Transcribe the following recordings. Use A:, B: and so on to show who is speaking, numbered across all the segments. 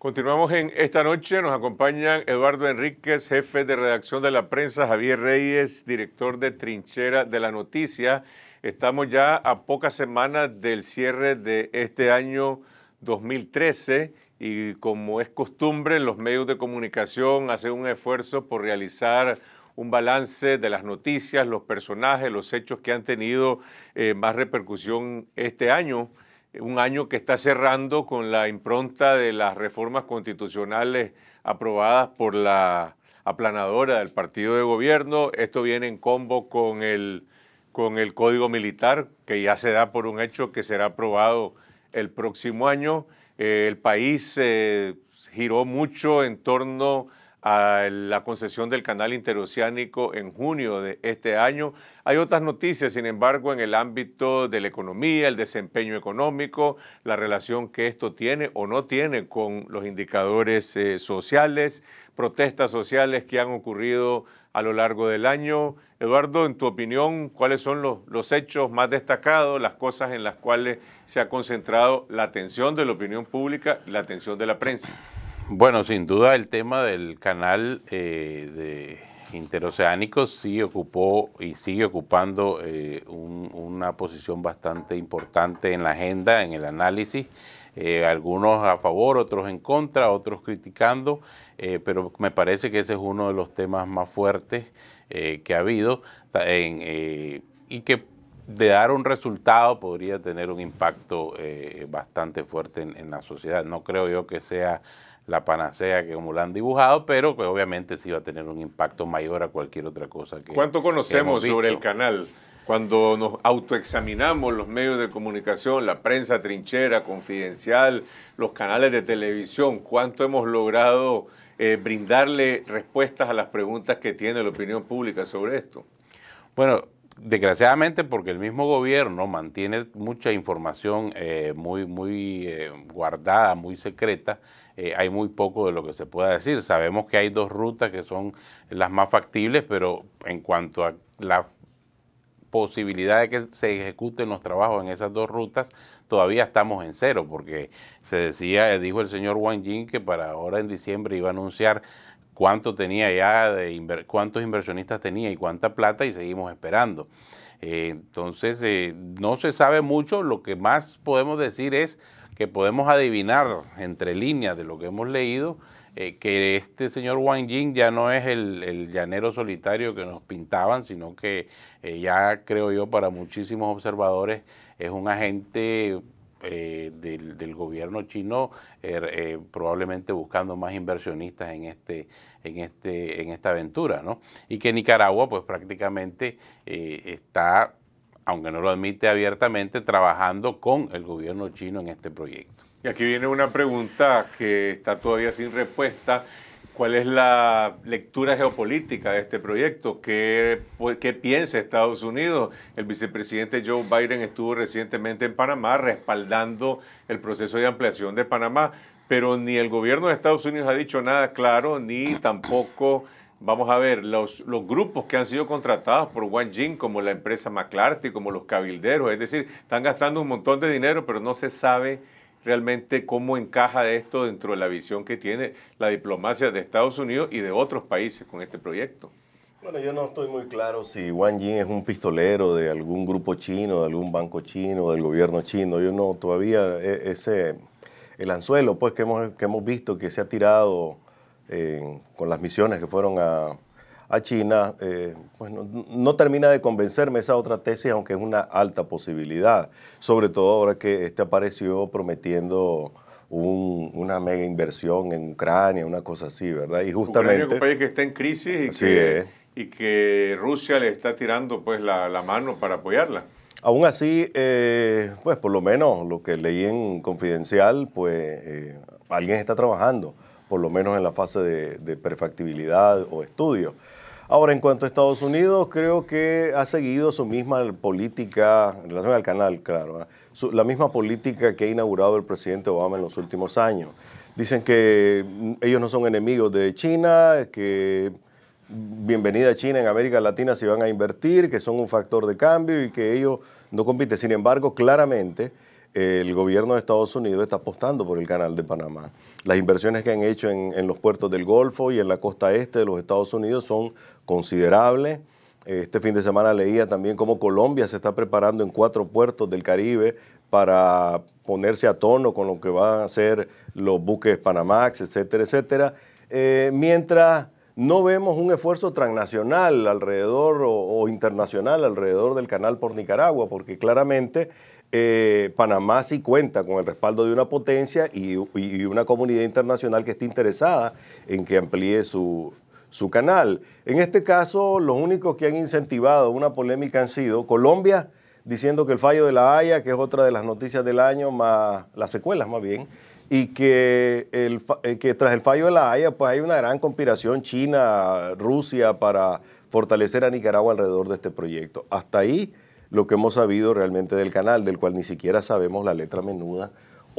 A: Continuamos en esta noche, nos acompañan Eduardo Enríquez, jefe de redacción de la prensa, Javier Reyes, director de Trinchera de la Noticia. Estamos ya a pocas semanas del cierre de este año 2013 y como es costumbre, los medios de comunicación hacen un esfuerzo por realizar un balance de las noticias, los personajes, los hechos que han tenido eh, más repercusión este año un año que está cerrando con la impronta de las reformas constitucionales aprobadas por la aplanadora del partido de gobierno. Esto viene en combo con el, con el código militar, que ya se da por un hecho que será aprobado el próximo año. Eh, el país eh, giró mucho en torno a la concesión del canal interoceánico en junio de este año. Hay otras noticias, sin embargo, en el ámbito de la economía, el desempeño económico, la relación que esto tiene o no tiene con los indicadores eh, sociales, protestas sociales que han ocurrido a lo largo del año. Eduardo, en tu opinión, ¿cuáles son los, los, hechos más destacados, las cosas en las cuales se ha concentrado la atención de la opinión pública, la atención de la prensa?
B: Bueno, sin duda el tema del canal eh, de interoceánico sí ocupó y sigue ocupando eh, una posición bastante importante en la agenda, en el análisis. Eh, algunos a favor, otros en contra, otros criticando, pero me parece que ese es uno de los temas más fuertes que ha habido y que de dar un resultado podría tener un impacto bastante fuerte en la sociedad. No creo yo que sea la panacea que como la han dibujado, pero que obviamente sí va a tener un impacto mayor a cualquier otra cosa que. ¿Cuánto conocemos sobre el canal? Cuando nos
A: autoexaminamos los medios de comunicación, la prensa trinchera, confidencial, los canales de televisión, ¿cuánto hemos logrado eh, brindarle respuestas a las preguntas que tiene la opinión pública sobre esto?
B: Bueno, desgraciadamente porque el mismo gobierno mantiene mucha información eh, muy, muy eh, guardada, muy secreta, eh, hay muy poco de lo que se pueda decir. Sabemos que hay dos rutas que son las más factibles, pero en cuanto a la posibilidad de que se ejecuten los trabajos en esas dos rutas, todavía estamos en cero, porque se decía, dijo el señor Wang Jing, que para ahora en diciembre iba a anunciar cuánto tenía ya, de cuántos inversionistas tenía y cuánta plata y seguimos esperando. Eh, entonces, eh, no se sabe mucho, lo que más podemos decir es que podemos adivinar entre líneas de lo que hemos leído eh, que este señor Wang Jing ya no es el, el llanero solitario que nos pintaban, sino que ya creo yo para muchísimos observadores es un agente eh, del, gobierno chino, er, eh, probablemente buscando más inversionistas en, este, en, este, en esta aventura, ¿no? Y que Nicaragua, pues prácticamente eh, está, aunque no lo admite abiertamente, trabajando con el gobierno chino en este proyecto. Y aquí viene una pregunta que está todavía sin respuesta ¿Cuál es la lectura geopolítica
A: de este proyecto? ¿Qué, pues, ¿Qué, piensa Estados Unidos? El vicepresidente Joe Biden estuvo recientemente en Panamá respaldando el proceso de ampliación de Panamá, pero ni el gobierno de Estados Unidos ha dicho nada claro, ni tampoco, vamos a ver, los, los grupos que han sido contratados por Wang Jing, como la empresa McClarty, como los cabilderos, es decir, están gastando un montón de dinero, pero no se sabe realmente cómo encaja esto dentro de la visión que tiene la diplomacia de Estados Unidos y de otros países con este proyecto.
C: Bueno, yo no estoy muy claro si Wang Jin es un pistolero de algún grupo chino, de algún banco chino, del gobierno chino. Yo no, todavía e-, ese, el anzuelo pues que hemos, visto que se ha tirado eh, con las misiones que fueron a, a China, pues no, termina de convencerme esa otra tesis, aunque es una alta posibilidad, sobre todo ahora que este apareció prometiendo una mega inversión en Ucrania, una cosa así, ¿verdad? Y justamente... es un
A: país que está en crisis y, que, Rusia le está tirando pues la, mano para apoyarla.
C: Aún así, eh, pues por lo menos lo que leí en Confidencial, pues eh, alguien está trabajando, por lo menos en la fase de, de perfectibilidad o estudio. Ahora, en cuanto a Estados Unidos, creo que ha seguido su misma política, en relación al canal, claro, ¿eh? la misma política que ha inaugurado el presidente Obama en los últimos años. Dicen que ellos no son enemigos de China, que bienvenida a China en América Latina si van a invertir, que son un factor de cambio y que ellos no compiten. Sin embargo, claramente el gobierno de Estados Unidos está apostando por el canal de Panamá. Las inversiones que han hecho en, los puertos del Golfo y en la costa este de los Estados Unidos son considerables. Este fin de semana leía también cómo Colombia se está preparando en cuatro puertos del Caribe para ponerse a tono con lo que van a ser los buques Panamax, etcétera, etcétera. Eh, mientras no vemos un esfuerzo transnacional alrededor o, internacional alrededor del canal por Nicaragua, porque claramente eh, Panamá sí cuenta con el respaldo de una potencia y, una comunidad internacional que esté interesada en que amplíe su, canal. En este caso, los únicos que han incentivado una polémica han sido Colombia, diciendo que el fallo de la Haya, que es otra de las noticias del año, más las secuelas más bien, y que, el, eh, que tras el fallo de la Haya, pues hay una gran conspiración China-Rusia para fortalecer a Nicaragua alrededor de este proyecto. Hasta ahí lo que hemos sabido realmente del canal, del cual ni siquiera sabemos la letra menuda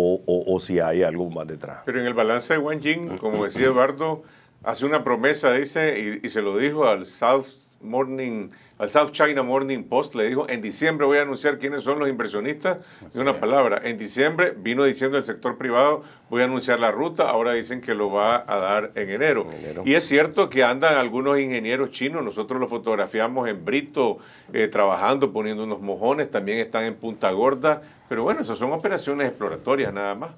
C: o, si hay algo más detrás.
A: Pero en el balance de Wang Jing, como decía Eduardo, hace una promesa, dice, y se lo dijo al South Morning, al South China Morning Post, le dijo, en diciembre voy a anunciar quiénes son los inversionistas. De una palabra, en diciembre vino diciendo el sector privado, voy a anunciar la ruta, ahora dicen que lo va a dar en enero. Y es cierto que andan algunos ingenieros chinos, nosotros los fotografiamos en Brito, eh, trabajando, poniendo unos mojones, también
B: están en Punta Gorda, pero bueno, esas son operaciones exploratorias nada más.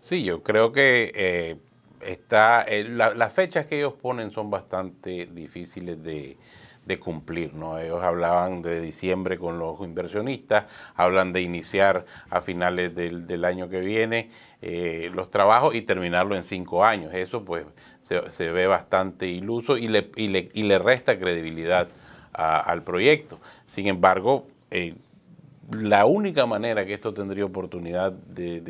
B: Sí, yo creo que... Eh, está, eh, las fechas que ellos ponen son bastante difíciles de, cumplir. ¿no? Ellos hablaban de diciembre con los inversionistas, hablan de iniciar a finales del, año que viene eh, los trabajos y terminarlo en cinco años. Eso pues se, ve bastante iluso y le, y le, resta credibilidad al proyecto. Sin embargo, eh, la única manera que esto tendría oportunidad de,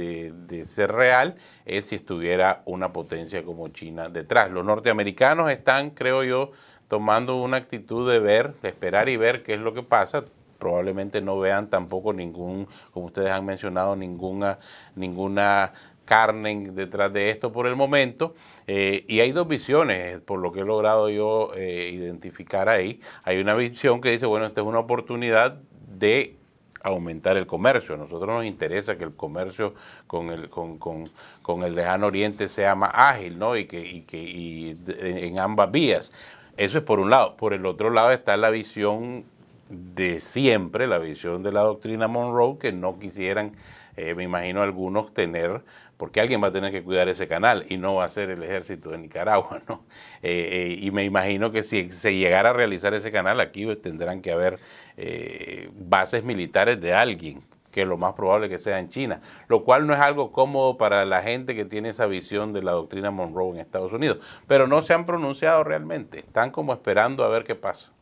B: ser real es si estuviera una potencia como China detrás. Los norteamericanos están, creo yo, tomando una actitud de ver, de esperar y ver qué es lo que pasa. Probablemente no vean tampoco ningún, como ustedes han mencionado, ninguna, ninguna carne detrás de esto por el momento. Eh, y hay dos visiones, por lo que he logrado yo eh, identificar ahí. Hay una visión que dice, bueno, esta es una oportunidad de aumentar el comercio. A nosotros nos interesa que el comercio con el, con, con, el lejano oriente sea más ágil, ¿no? Y que, y que y en ambas vías. Eso es por un lado. Por el otro lado está la visión de siempre, la visión de la doctrina Monroe, que no quisieran, eh, me imagino algunos, tener porque alguien va a tener que cuidar ese canal y no va a ser el ejército de Nicaragua, ¿no? Eh, eh, y me imagino que si se llegara a realizar ese canal, aquí tendrán que haber eh, bases militares de alguien, que lo más probable que sea en China, lo cual no es algo cómodo para la gente que tiene esa visión de la doctrina Monroe en Estados Unidos, pero no se han pronunciado realmente, están como esperando a ver qué pasa.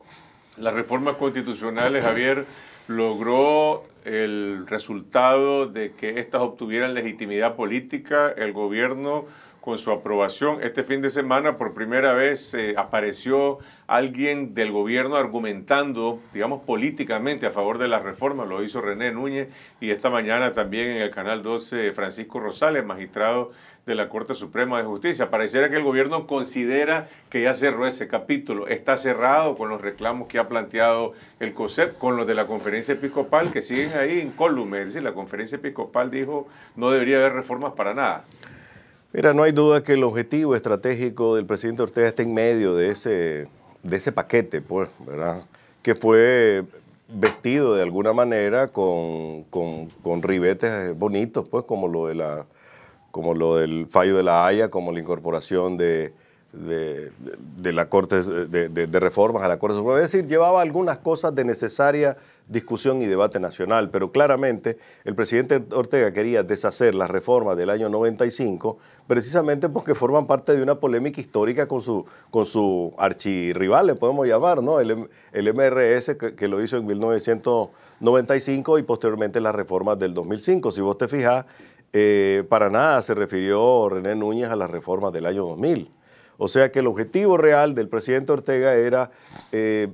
A: Las reformas constitucionales, Javier logró el resultado de que éstas obtuvieran legitimidad política, el gobierno con su aprobación. Este fin de semana por primera vez eh, apareció alguien del gobierno argumentando, digamos, políticamente a favor de las reformas, lo hizo René Núñez y esta mañana también en el Canal 12 Francisco Rosales, magistrado de la Corte Suprema de Justicia. Pareciera que el gobierno considera que ya cerró ese capítulo, está cerrado con los reclamos que ha planteado el COSEP, con los de la conferencia episcopal que siguen ahí incólumes, es decir, la conferencia episcopal dijo no debería haber reformas para nada.
C: Mira, no hay duda que el objetivo estratégico del presidente Ortega está en medio de ese de ese paquete, pues, ¿verdad? Que fue vestido de alguna manera con, con, ribetes bonitos, pues, como lo, de la, como lo del fallo de la Haya, como la incorporación de, de, la Corte de, reformas a la Corte Suprema. Es decir, llevaba algunas cosas de necesaria discusión y debate nacional, pero claramente el presidente Ortega quería deshacer las reformas del año 95 precisamente porque forman parte de una polémica histórica con su, con su archirrival, le podemos llamar, ¿no? el, el MRS que, lo hizo en 1995 y posteriormente las reformas del 2005. Si vos te fijas, eh, para nada se refirió René Núñez a las reformas del año 2000. O sea que el objetivo real del presidente Ortega era eh,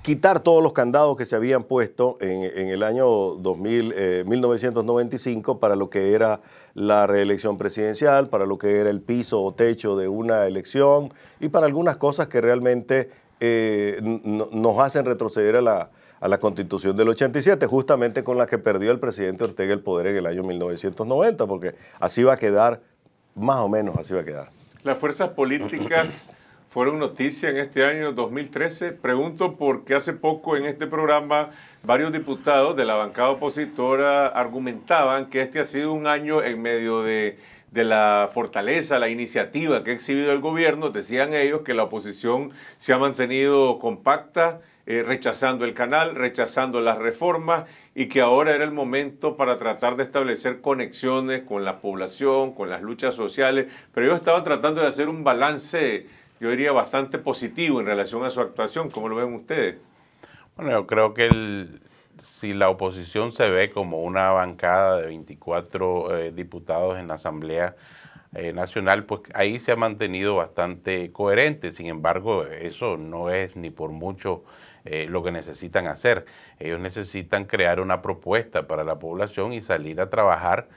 C: quitar todos los candados que se habían puesto en, el año 1995 eh, para lo que era la reelección presidencial, para lo que era el piso o techo de una elección y para algunas cosas que realmente eh, nos hacen retroceder a la, a la constitución del 87, justamente con la que perdió el presidente Ortega el poder en el año 1990, porque así va a quedar, más o menos así va a quedar.
A: Las fuerzas políticas fueron noticia en este año 2013. Pregunto porque hace poco en este programa varios diputados de la bancada opositora argumentaban que este ha sido un año en medio de, de la fortaleza, la iniciativa que ha exhibido el gobierno. Decían ellos que la oposición se ha mantenido compacta eh, rechazando el canal, rechazando las reformas y que ahora era el momento para tratar de establecer conexiones con la población, con las luchas sociales, pero yo estaba tratando de hacer un balance, yo diría, bastante positivo en relación a su actuación, ¿cómo lo ven ustedes?
B: Bueno, yo creo que si la oposición se ve como una bancada de 24 eh, diputados en la Asamblea, eh, nacional, pues ahí se ha mantenido bastante coherente. Sin embargo, eso no es ni por mucho eh, lo que necesitan hacer. Ellos necesitan crear una propuesta para la población y salir a trabajar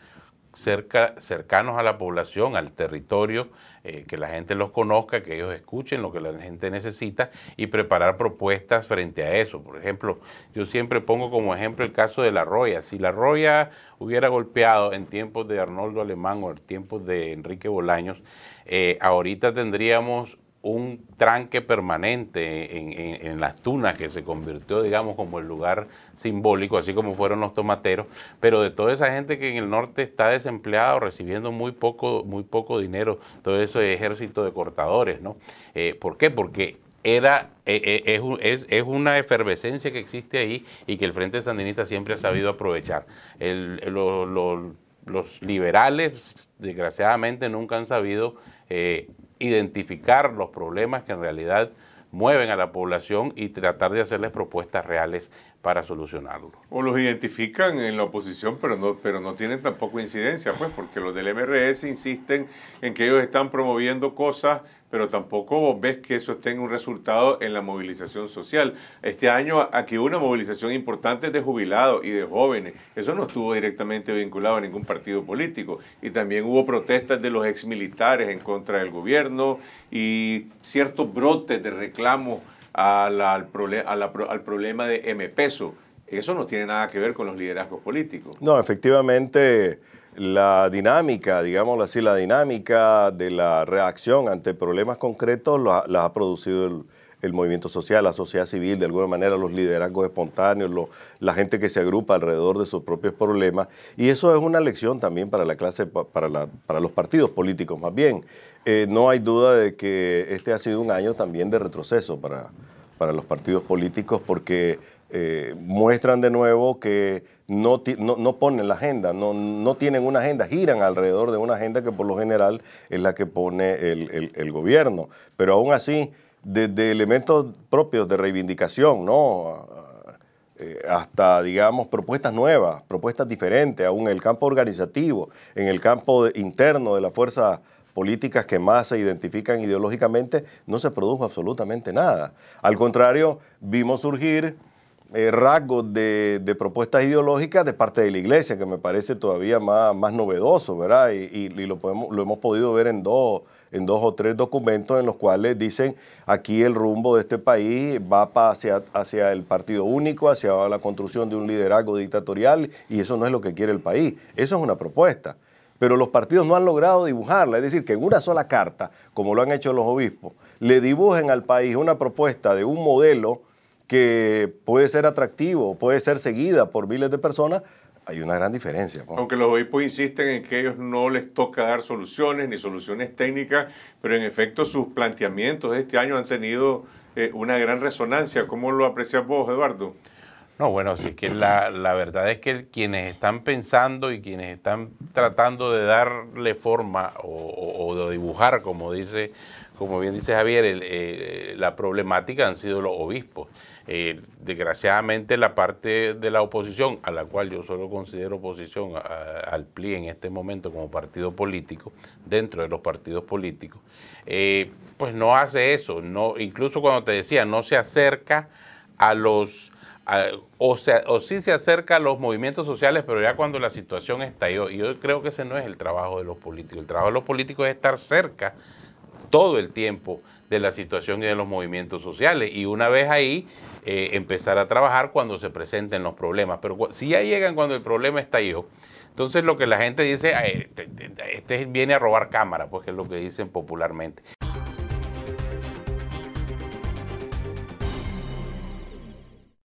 B: cerca, cercanos a la población, al territorio, eh, que la gente los conozca, que ellos escuchen lo que la gente necesita y preparar propuestas frente a eso. Por ejemplo, yo siempre pongo como ejemplo el caso de la Roya. Si la Roya hubiera golpeado en tiempos de Arnoldo Alemán o en tiempos de Enrique Bolaños, eh, ahorita tendríamos un tranque permanente en, las tunas que se convirtió, digamos, como el lugar simbólico, así como fueron los tomateros, pero de toda esa gente que en el norte está desempleada o recibiendo muy poco, muy poco dinero, todo ese ejército de cortadores, ¿no? Eh, ¿Por qué? Porque era, eh, eh, es, una efervescencia que existe ahí y que el Frente Sandinista siempre ha sabido aprovechar. los liberales, desgraciadamente, nunca han sabido identificar los problemas que en realidad mueven a la población y tratar de hacerles propuestas reales para solucionarlos.
A: O los identifican en la oposición, pero no, pero no tienen tampoco incidencia, pues, porque los del MRS insisten en que ellos están promoviendo cosas pero tampoco ves que eso tenga un resultado en la movilización social. Este año aquí hubo una movilización importante de jubilados y de jóvenes. Eso no estuvo directamente vinculado a ningún partido político. Y también hubo protestas de los exmilitares en contra del gobierno y ciertos brotes de reclamos al, al problema de M peso. Eso no tiene nada que ver con los liderazgos
C: políticos. No, efectivamente la dinámica, digámoslo así, la dinámica de la reacción ante problemas concretos la ha producido el, movimiento social, la sociedad civil, de alguna manera los liderazgos espontáneos, la gente que se agrupa alrededor de sus propios problemas. Y eso es una lección también para la clase, para, los partidos políticos más bien. Eh, no hay duda de que este ha sido un año también de retroceso para, para los partidos políticos porque eh, muestran de nuevo que no, ponen la agenda, no, tienen una agenda, giran alrededor de una agenda que por lo general es la que pone el, gobierno. Pero aún así, desde elementos propios de reivindicación, ¿no? Eh, hasta, digamos, propuestas nuevas, propuestas diferentes, aún en el campo organizativo, en el campo interno de las fuerzas políticas que más se identifican ideológicamente, no se produjo absolutamente nada. Al contrario, vimos surgir eh, rasgos de, propuestas ideológicas de parte de la iglesia, que me parece todavía más, novedoso, ¿verdad? Y, lo, podemos, lo hemos podido ver en dos, en dos o tres documentos en los cuales dicen aquí el rumbo de este país va hacia, hacia el partido único, hacia la construcción de un liderazgo dictatorial, y eso no es lo que quiere el país. Eso es una propuesta. Pero los partidos no han logrado dibujarla, es decir, que en una sola carta, como lo han hecho los obispos, le dibujen al país una propuesta de un modelo que puede ser atractivo, puede ser seguida por miles de personas, hay una gran diferencia.
A: Aunque los obispos insisten en que ellos no les toca dar soluciones ni soluciones técnicas, pero en efecto sus planteamientos de este año han tenido eh, una gran resonancia. ¿Cómo lo aprecias vos, Eduardo?
B: No, bueno, si que la, verdad es que quienes están pensando y quienes están tratando de darle forma o de dibujar, como dice como bien dice Javier, eh, eh, la problemática han sido los obispos. Eh, desgraciadamente la parte de la oposición, a la cual yo solo considero oposición al PLI en este momento como partido político, dentro de los partidos políticos, pues no hace eso. No, incluso cuando te decía, no se acerca a los... o, sea, o sí se acerca a los movimientos sociales, pero ya cuando la situación estalló. Y yo creo que ese no es el trabajo de los políticos. El trabajo de los políticos es estar cerca todo el tiempo de la situación y de los movimientos sociales. Y una vez ahí, eh, empezar a trabajar cuando se presenten los problemas. Pero si ya llegan cuando el problema está estalló, entonces lo que la gente dice, este viene a robar cámara, porque es lo que dicen popularmente.